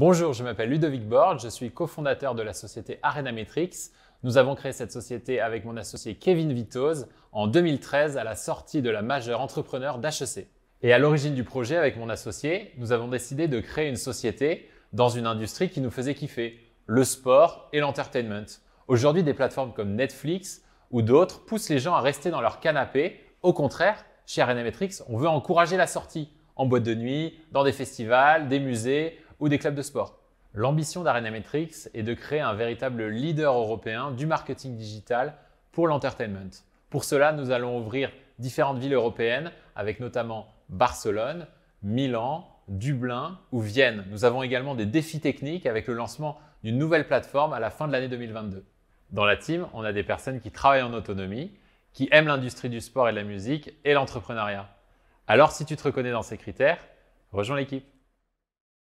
Bonjour, je m'appelle Ludovic Bord, je suis cofondateur de la société Arena Metrics. Nous avons créé cette société avec mon associé Kevin Vitoz en 2013 à la sortie de la majeure entrepreneur d'HEC. Et à l'origine du projet avec mon associé, nous avons décidé de créer une société dans une industrie qui nous faisait kiffer, le sport et l'entertainment. Aujourd'hui, des plateformes comme Netflix ou d'autres poussent les gens à rester dans leur canapé. Au contraire, chez Arena Metrics, on veut encourager la sortie en boîte de nuit, dans des festivals, des musées, ou des clubs de sport. L'ambition d'Arena Matrix est de créer un véritable leader européen du marketing digital pour l'entertainment. Pour cela, nous allons ouvrir différentes villes européennes, avec notamment Barcelone, Milan, Dublin ou Vienne. Nous avons également des défis techniques avec le lancement d'une nouvelle plateforme à la fin de l'année 2022. Dans la team, on a des personnes qui travaillent en autonomie, qui aiment l'industrie du sport et de la musique et l'entrepreneuriat. Alors si tu te reconnais dans ces critères, rejoins l'équipe.